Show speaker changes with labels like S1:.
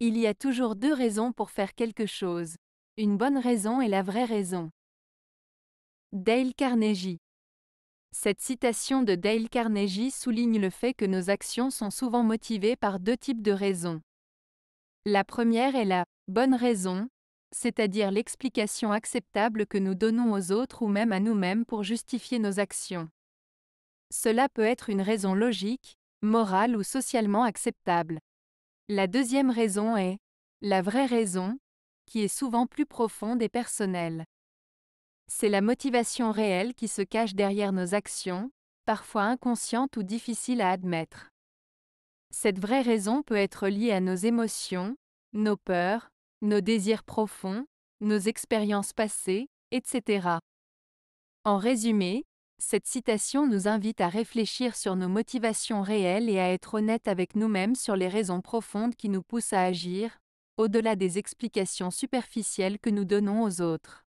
S1: Il y a toujours deux raisons pour faire quelque chose. Une bonne raison et la vraie raison. Dale Carnegie Cette citation de Dale Carnegie souligne le fait que nos actions sont souvent motivées par deux types de raisons. La première est la bonne raison, c'est-à-dire l'explication acceptable que nous donnons aux autres ou même à nous-mêmes pour justifier nos actions. Cela peut être une raison logique, morale ou socialement acceptable. La deuxième raison est la vraie raison, qui est souvent plus profonde et personnelle. C'est la motivation réelle qui se cache derrière nos actions, parfois inconsciente ou difficile à admettre. Cette vraie raison peut être liée à nos émotions, nos peurs, nos désirs profonds, nos expériences passées, etc. En résumé, cette citation nous invite à réfléchir sur nos motivations réelles et à être honnêtes avec nous-mêmes sur les raisons profondes qui nous poussent à agir, au-delà des explications superficielles que nous donnons aux autres.